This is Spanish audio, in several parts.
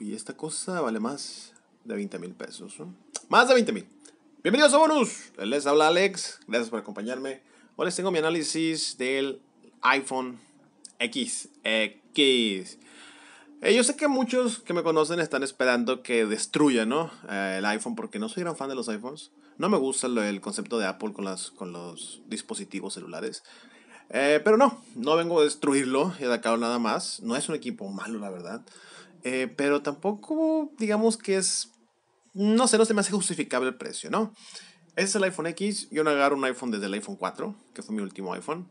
Y esta cosa vale más de 20 mil pesos. Más de 20 mil. Bienvenidos a Bonus. Les habla Alex. Gracias por acompañarme. Hoy les tengo mi análisis del iPhone X. X. Eh, yo sé que muchos que me conocen están esperando que destruya eh, el iPhone porque no soy gran fan de los iPhones. No me gusta el concepto de Apple con, las, con los dispositivos celulares. Eh, pero no, no vengo a destruirlo y nada más. No es un equipo malo, la verdad. Eh, pero tampoco, digamos que es. No sé, no se me hace justificable el precio, ¿no? Este es el iPhone X. Yo no agarro un iPhone desde el iPhone 4, que fue mi último iPhone.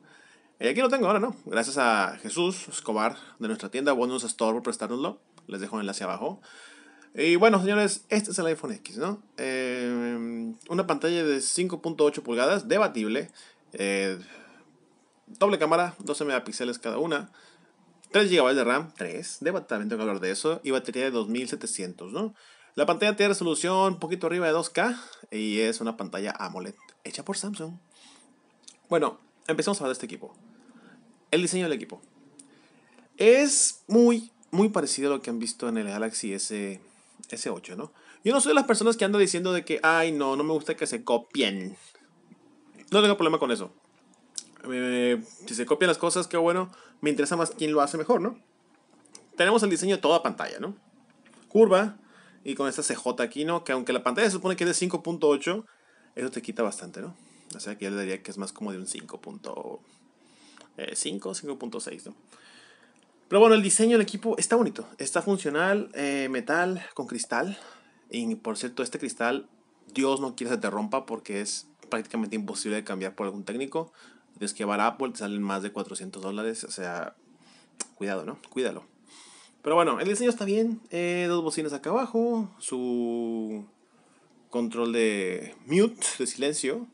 Y aquí lo tengo ahora, ¿no? Gracias a Jesús Escobar de nuestra tienda Bonus Store por prestárnoslo. Les dejo el enlace abajo. Y bueno, señores, este es el iPhone X, ¿no? Eh, una pantalla de 5.8 pulgadas, debatible. Eh, doble cámara, 12 megapíxeles cada una. 3 GB de RAM, 3 de también tengo que hablar de eso, y batería de 2700, ¿no? La pantalla tiene resolución un poquito arriba de 2K y es una pantalla AMOLED hecha por Samsung. Bueno, empezamos a hablar de este equipo. El diseño del equipo. Es muy, muy parecido a lo que han visto en el Galaxy S, S8, ¿no? Yo no soy de las personas que anda diciendo de que, ay, no, no me gusta que se copien. No tengo problema con eso. Eh, si se copian las cosas, qué bueno. Me interesa más quién lo hace mejor, ¿no? Tenemos el diseño de toda pantalla, ¿no? Curva y con esta CJ aquí, ¿no? Que aunque la pantalla se supone que es de 5.8, eso te quita bastante, ¿no? O sea que yo le diría que es más como de un 5.5, 5.6, eh, ¿no? Pero bueno, el diseño del equipo está bonito, está funcional, eh, metal con cristal. Y por cierto, este cristal, Dios no quiere que se te rompa porque es prácticamente imposible de cambiar por algún técnico que esquivar Apple, te salen más de 400 dólares. O sea, cuidado, ¿no? Cuídalo. Pero bueno, el diseño está bien. Eh, dos bocinas acá abajo. Su control de mute, de silencio,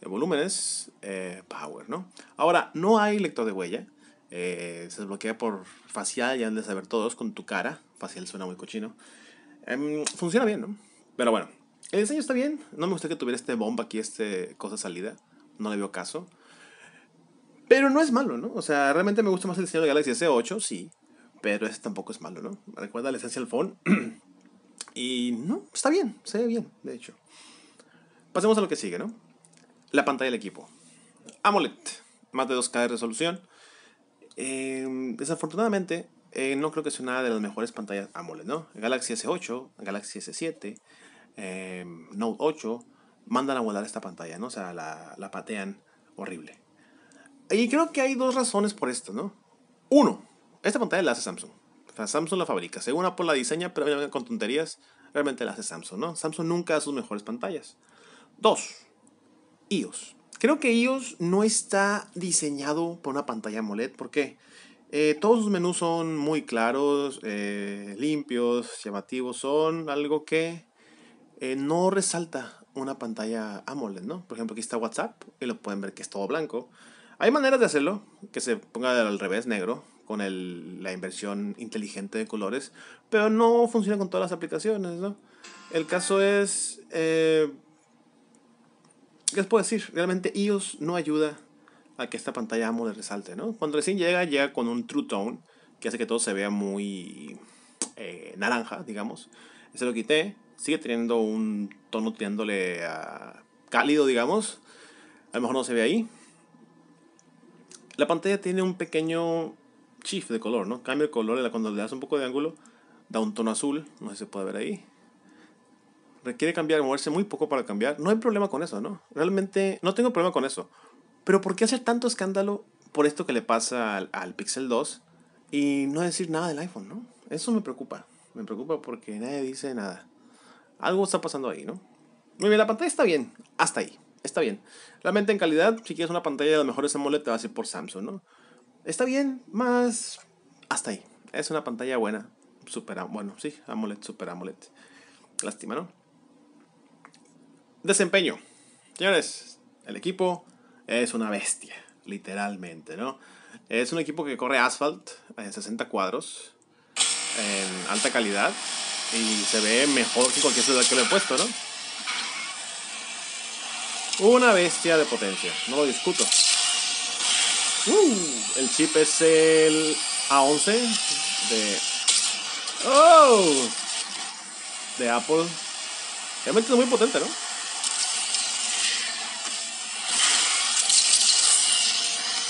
de volúmenes, eh, power, ¿no? Ahora, no hay lector de huella. Eh, se desbloquea por facial, ya han de saber todos, con tu cara. Facial suena muy cochino. Em, funciona bien, ¿no? Pero bueno, el diseño está bien. No me gusta que tuviera este bomba aquí, este cosa salida. No le veo caso. Pero no es malo, ¿no? O sea, realmente me gusta más el diseño de Galaxy S8, sí. Pero ese tampoco es malo, ¿no? Recuerda la esencia del Phone. y no, está bien, se ve bien, de hecho. Pasemos a lo que sigue, ¿no? La pantalla del equipo. AMOLED, más de 2K de resolución. Em, desafortunadamente, eh, no creo que sea una de las mejores pantallas AMOLED, ¿no? Galaxy S8, Galaxy S7, em, Note 8, mandan a volar esta pantalla, ¿no? O sea, la patean horrible. Y creo que hay dos razones por esto, ¿no? Uno, esta pantalla la hace Samsung. O sea, Samsung la fabrica. Según por la diseña, pero con tonterías, realmente la hace Samsung, ¿no? Samsung nunca hace sus mejores pantallas. Dos, iOS. Creo que iOS no está diseñado por una pantalla AMOLED. ¿Por qué? Eh, todos sus menús son muy claros, eh, limpios, llamativos. Son algo que eh, no resalta una pantalla AMOLED, ¿no? Por ejemplo, aquí está WhatsApp y lo pueden ver que es todo blanco. Hay maneras de hacerlo, que se ponga al revés negro, con la inversión inteligente de colores, pero no funciona con todas las aplicaciones, ¿no? El caso es... Eh, ¿Qué les puedo decir? Realmente iOS no ayuda a que esta pantalla AMOLED resalte, ¿no? Cuando recién llega, llega con un True Tone, que hace que todo se vea muy eh, naranja, digamos. Se lo quité, sigue teniendo un tono tirándole cálido, digamos. A lo mejor no se ve ahí, la pantalla tiene un pequeño shift de color, ¿no? Cambia el color, cuando le das un poco de ángulo, da un tono azul, no sé si se puede ver ahí. Requiere cambiar, moverse muy poco para cambiar. No hay problema con eso, ¿no? Realmente no tengo problema con eso. Pero ¿por qué hacer tanto escándalo por esto que le pasa al, Pixel 2 y no decir nada del iPhone, ¿no? Eso me preocupa. Me preocupa porque nadie dice nada. Algo está pasando ahí, ¿no? Muy bien, la pantalla está bien. Hasta ahí. Está bien. Realmente en calidad, si quieres una pantalla de los mejores AMOLED, te vas a ir por Samsung, ¿no? Está bien, más hasta ahí. Es una pantalla buena. Super, bueno, sí, AMOLED, super AMOLED. Lástima, ¿no? Desempeño. Señores, el equipo es una bestia, literalmente, ¿no? Es un equipo que corre asfalt eh, en 60 cuadros, en alta calidad, y se ve mejor que cualquier ciudad que le he puesto, ¿no? Una bestia de potencia, no lo discuto. Uh, el chip es el A11 de... ¡Oh! De Apple. Realmente es muy potente, ¿no?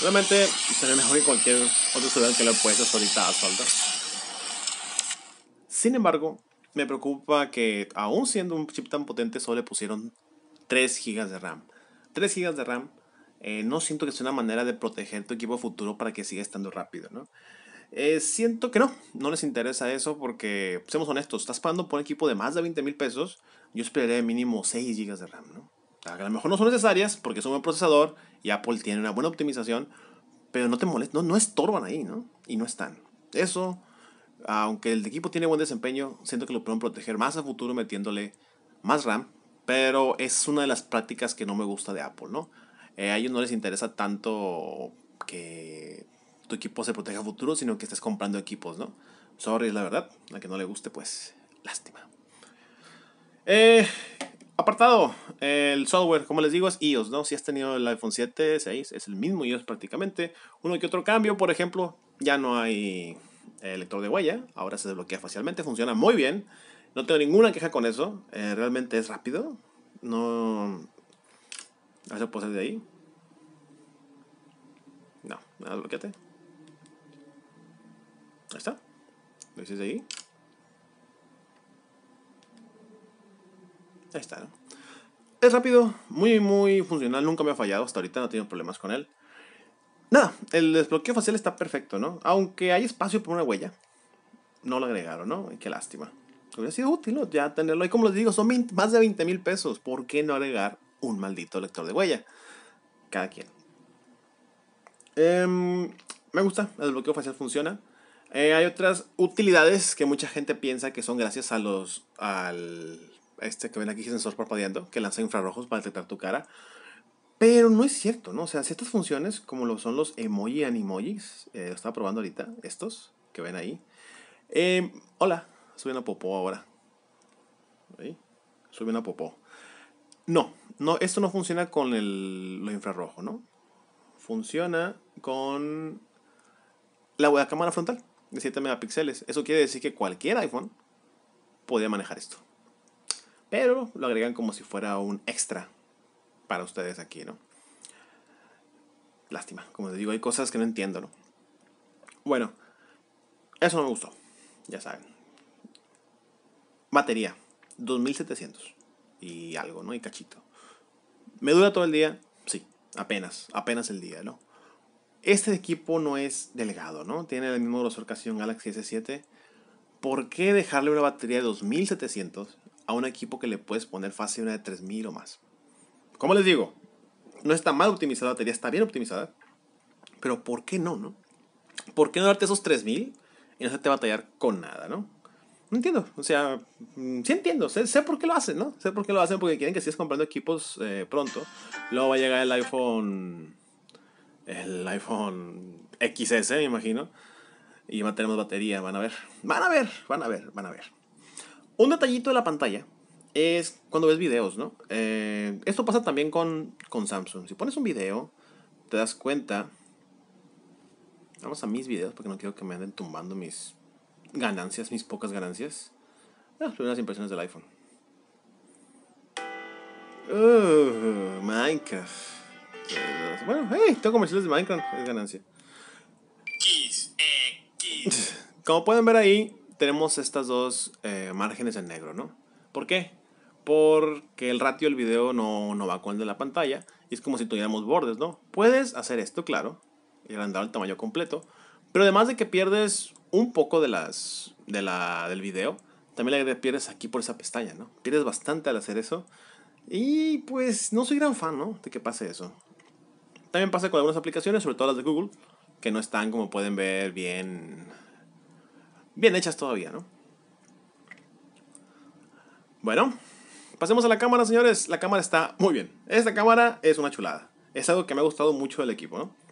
Realmente sería mejor que cualquier otro celular que le puedes ahorita a Sin embargo, me preocupa que aún siendo un chip tan potente solo le pusieron 3 GB de RAM. 3 GB de RAM, eh, no siento que sea una manera de proteger tu equipo futuro para que siga estando rápido, ¿no? Eh, siento que no, no les interesa eso porque, seamos honestos, estás pagando por un equipo de más de 20 mil pesos, yo esperaría mínimo 6 GB de RAM, ¿no? a lo mejor no son necesarias porque es un buen procesador y Apple tiene una buena optimización, pero no te molestan, no, estorban ahí, ¿no? Y no están. Eso, aunque el equipo tiene buen desempeño, siento que lo pueden proteger más a futuro metiéndole más RAM pero es una de las prácticas que no me gusta de Apple, ¿no? Eh, a ellos no les interesa tanto que tu equipo se proteja a futuro, sino que estés comprando equipos, ¿no? Sorry, la verdad. A que no le guste, pues, lástima. Eh, apartado, el software, como les digo, es iOS, ¿no? Si has tenido el iPhone 7, 6, es el mismo iOS prácticamente. Uno que otro cambio, por ejemplo, ya no hay lector de huella, ahora se desbloquea facialmente, funciona muy bien. No tengo ninguna queja con eso. Eh, realmente es rápido. No. se puede de ahí. No, nada, bloqueate. Ahí está. Lo hiciste ahí. Ahí está, ¿no? Es rápido, muy, muy funcional. Nunca me ha fallado hasta ahorita, no tengo problemas con él. Nada, el desbloqueo facial está perfecto, ¿no? Aunque hay espacio para una huella. No lo agregaron, ¿no? Qué lástima. Hubiera sido útil, Ya tenerlo Y como les digo, son más de 20 mil pesos. ¿Por qué no agregar un maldito lector de huella? Cada quien. Em, me gusta, el bloqueo facial funciona. Eh, hay otras utilidades que mucha gente piensa que son gracias a los. al. este que ven aquí, sensor parpadeando, que lanza infrarrojos para detectar tu cara. Pero no es cierto, ¿no? O sea, ciertas funciones, como lo son los emoji animojis, eh, estaba probando ahorita, estos que ven ahí. Em, hola, subiendo una popó ahora. subiendo una popó. No, no, esto no funciona con el, lo infrarrojo, ¿no? Funciona con la, cámara frontal de 7 megapíxeles. Eso quiere decir que cualquier iPhone podía manejar esto. Pero lo agregan como si fuera un extra para ustedes aquí, ¿no? Lástima, como les digo, hay cosas que no entiendo, ¿no? Bueno, eso no me gustó, ya saben. Batería, 2700 y algo, ¿no? Y cachito. ¿Me dura todo el día? Sí, apenas, apenas el día, ¿no? Este equipo no es delgado, ¿no? Tiene el mismo grosor casi un Galaxy S7. ¿Por qué dejarle una batería de 2700 a un equipo que le puedes poner fácil una de 3000 o más? Como les digo, no está mal optimizada la batería, está bien optimizada. Pero ¿por qué no, no? ¿Por qué no darte esos 3000 y no hacerte batallar con nada, no? No entiendo, o sea, mm, sí entiendo, sé, por qué lo hacen, ¿no? Sé por qué lo hacen porque quieren que sigas comprando equipos eh, pronto. Luego va a llegar el iPhone, el iPhone XS, me imagino. Y va a batería, van a ver, van a ver, van a ver, van a ver. Un detallito de la pantalla es cuando ves videos, ¿no? Eh, esto pasa también con, con Samsung. Si pones un video, te das cuenta. Vamos a mis videos porque no quiero que me anden tumbando mis ganancias, mis pocas ganancias. Ah, las primeras impresiones del iPhone. Uh, Minecraft. Bueno, hey, tengo comerciales de Minecraft, es ganancia. E, como pueden ver ahí, tenemos estas dos eh, márgenes en negro, ¿no? ¿Por qué? Porque el ratio del video no, no va con el de la pantalla y es como si tuviéramos bordes, ¿no? Puedes hacer esto, claro, y agrandar el tamaño completo, pero además de que pierdes un poco de las, de la, del video, también la pierdes aquí por esa pestaña, ¿no? Pierdes bastante al hacer eso. Y pues no soy gran fan, ¿no? De que pase eso. También pasa con algunas aplicaciones, sobre todo las de Google, que no están, como pueden ver, bien, bien hechas todavía, ¿no? Bueno, pasemos a la cámara, señores. La cámara está muy bien. Esta cámara es una chulada. Es algo que me ha gustado mucho del equipo, ¿no?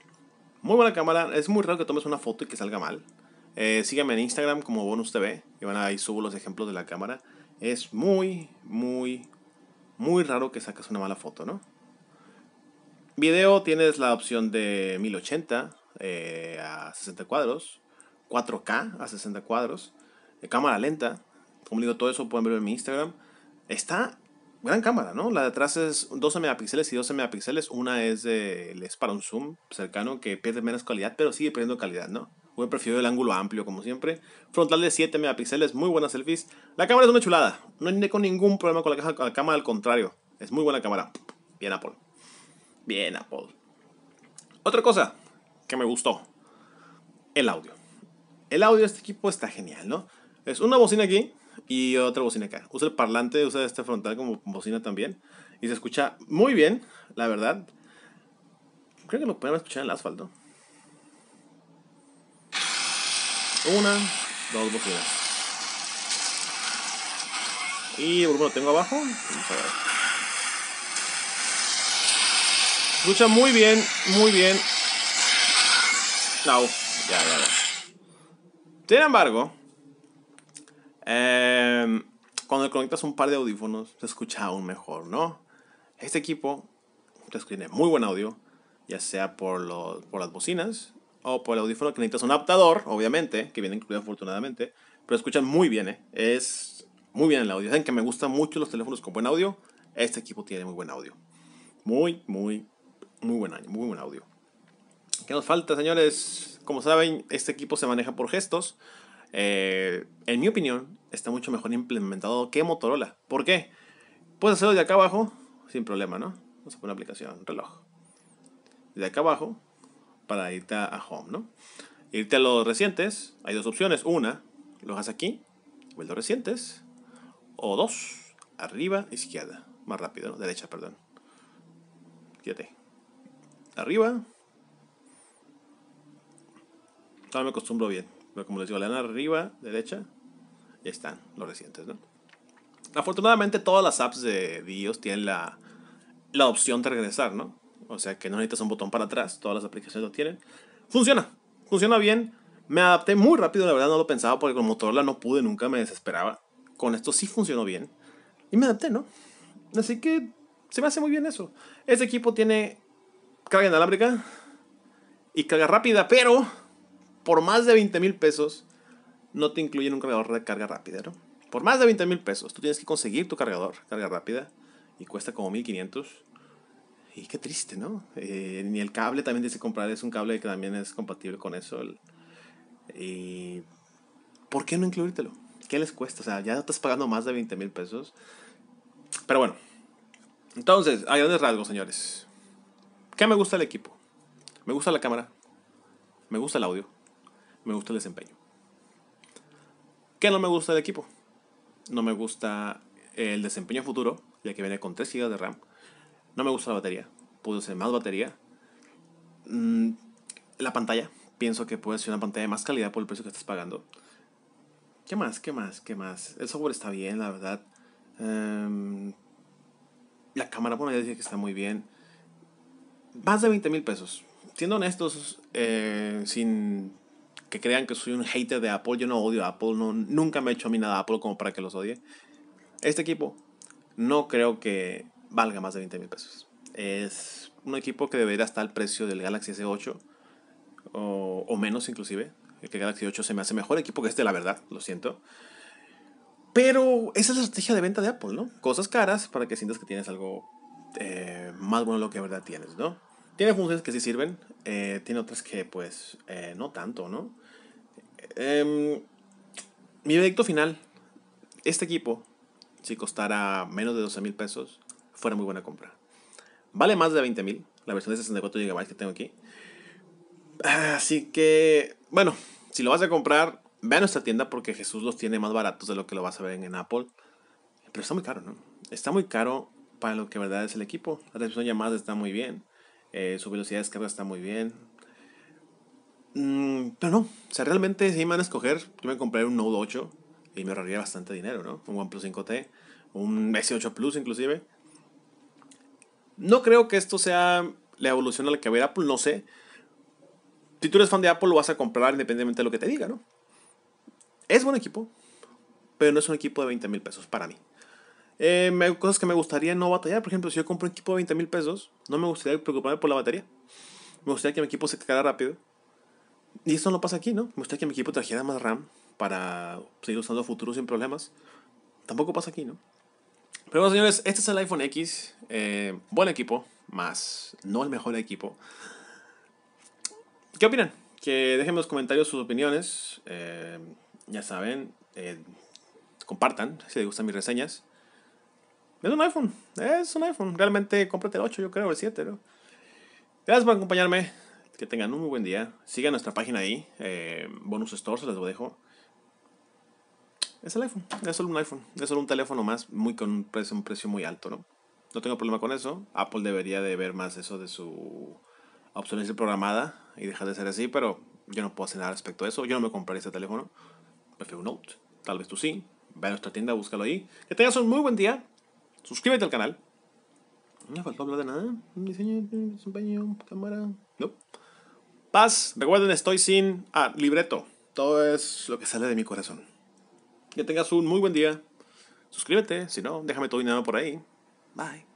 Muy buena cámara, es muy raro que tomes una foto y que salga mal. Eh, sígueme en Instagram como Bonus TV y van ahí subo los ejemplos de la cámara. Es muy, muy, muy raro que saques una mala foto, ¿no? Video tienes la opción de 1080 eh, a 60 cuadros, 4K a 60 cuadros, eh, cámara lenta. Como digo, todo eso pueden verlo en mi Instagram. Está gran cámara, ¿no? La de atrás es 12 megapíxeles y 12 megapíxeles. Una es, es para un zoom cercano que pierde menos calidad, pero sigue perdiendo calidad, ¿no? Yo prefiero el ángulo amplio, como siempre. Frontal de 7 megapíxeles, muy buena selfies. La cámara es una chulada. No hay ningún problema con la, con la cámara, al contrario. Es muy buena cámara. Bien, Apple. Bien, Apple. Otra cosa que me gustó. El audio. El audio de este equipo está genial, ¿no? Es una bocina aquí, y otra bocina acá. Usa el parlante, usa este frontal como bocina también. Y se escucha muy bien, la verdad. Creo que lo podemos escuchar en el asfalto. Una, dos bocinas. Y el tengo abajo. Vamos Escucha muy bien, muy bien. No, ya, ya, ya. Sin embargo, eh, cuando conectas un par de audífonos, se escucha aún mejor, ¿no? Este equipo pues, tiene muy buen audio, ya sea por, por las bocinas o por el audífono que necesitas un adaptador, obviamente, que viene incluido afortunadamente, pero escuchan muy bien, ¿eh? Es muy bien el audio. Saben que me gustan mucho los teléfonos con buen audio. Este equipo tiene muy buen audio. Muy, muy, muy buen año, muy buen audio. ¿Qué nos falta, señores? Como saben, este equipo se maneja por gestos. Eh, en mi opinión, está mucho mejor implementado que Motorola. ¿Por qué? Puedes hacerlo de acá abajo sin problema, ¿no? Vamos a poner una aplicación, reloj. De acá abajo para irte a Home, ¿no? Irte a los recientes, hay dos opciones. Una, lo haces aquí, vuelvo a recientes. O dos, arriba, izquierda. Más rápido, ¿no? Derecha, perdón. quédate, Arriba. Ahora me acostumbro bien. Pero como les digo, le dan arriba, derecha, y están los recientes, ¿no? Afortunadamente todas las apps de Dios tienen la, la opción de regresar, ¿no? O sea que no necesitas un botón para atrás, todas las aplicaciones lo tienen. Funciona, funciona bien. Me adapté muy rápido, la verdad no lo pensaba porque con Motorola no pude, nunca me desesperaba. Con esto sí funcionó bien. Y me adapté, ¿no? Así que se me hace muy bien eso. Este equipo tiene carga inalámbrica y carga rápida, pero por más de 20 mil pesos, no te incluyen un cargador de carga rápida, Por más de 20 mil pesos, tú tienes que conseguir tu cargador, de carga rápida, y cuesta como 1500. Y qué triste, ¿no? Eh, ni el cable también tienes comprar, es un cable que también es compatible con eso. ¿Por qué no incluírtelo? ¿Qué les cuesta? O sea, ya estás pagando más de 20 mil pesos. Pero bueno, entonces, a grandes rasgos, señores. ¿Qué me gusta el equipo? Me gusta la cámara, me gusta el audio, me gusta el desempeño. ¿Qué no me gusta del equipo? No me gusta el desempeño futuro, ya que viene con 3 GB de RAM. No me gusta la batería. Pudo ser más batería. Mm, la pantalla. Pienso que puede ser una pantalla de más calidad por el precio que estás pagando. ¿Qué más? ¿Qué más? ¿Qué más? El software está bien, la verdad. Em, la cámara, bueno, ya dije que está muy bien. Más de 20 mil pesos. Siendo honestos, eh, sin que crean que soy un hater de Apple. Yo no odio a Apple, no, nunca me he hecho a mí nada a Apple como para que los odie. Este equipo no creo que valga más de 20 mil pesos. Es un equipo que debería estar al precio del Galaxy S8 o, menos inclusive. El que Galaxy 8 se me hace mejor equipo que este, la verdad, lo siento. Pero esa es la estrategia de venta de Apple, ¿no? Cosas caras para que sientas que tienes algo eh, más bueno de lo que verdad tienes, ¿no? Tiene funciones que sí sirven, eh, tiene otras que pues eh, no tanto, ¿no? Em, mi veredicto final. Este equipo, si costara menos de 12 mil pesos, fuera muy buena compra. Vale más de 20 mil, la versión de 64 GB que tengo aquí. Así que, bueno, si lo vas a comprar, ve a nuestra tienda porque Jesús los tiene más baratos de lo que lo vas a ver en Apple. Pero está muy caro, ¿no? Está muy caro para lo que verdad es el equipo. La recepción de llamadas está muy bien. Eh, su velocidad de descarga está muy bien. Mm, no pero no, o realmente si me van a escoger, yo me compré un Note 8 y me ahorraría bastante dinero, ¿no? Un OnePlus 5T, un S8 Plus inclusive. No creo que esto sea la evolución a la que va Apple, no sé. Si tú eres fan de Apple, lo vas a comprar independientemente de lo que te diga, ¿no? Es buen equipo, pero no es un equipo de 20 mil pesos para mí. Eh, cosas que me gustaría no batallar, por ejemplo, si yo compro un equipo de 20 mil pesos, no me gustaría preocuparme por la batería. Me gustaría que mi equipo se cargara rápido. Y eso no pasa aquí, ¿no? Me gustaría que mi equipo trajera más RAM para seguir usando futuro sin problemas. Tampoco pasa aquí, ¿no? Pero bueno, señores, este es el iPhone X. Eh, buen equipo, más no el mejor equipo. ¿Qué opinan? Que dejen en los comentarios sus opiniones. Eh, ya saben, eh, compartan si les gustan mis reseñas. Es un iPhone, es un iPhone. Realmente cómprate el 8, yo creo, el 7, ¿no? Gracias por acompañarme que tengan un muy buen día. Sigan nuestra página ahí, eh, Bonus Store, se las dejo. Es el iPhone, es solo un iPhone, es solo un teléfono más muy con un precio, un precio muy alto, ¿no? No tengo problema con eso. Apple debería de ver más eso de su obsolescencia programada y dejar de ser así, pero yo no puedo hacer nada respecto a eso. Yo no me compré ese teléfono. Prefiero un Note. Tal vez tú sí. Ve a nuestra tienda, búscalo ahí. Que tengas un muy buen día. Suscríbete al canal. No me faltó hablar de nada. diseño, desempeño, cámara. No. Paz, recuerden, estoy sin ah, libreto. Todo es lo que sale de mi corazón. Que tengas un muy buen día. Suscríbete, si no, déjame tu dinero por ahí. Bye.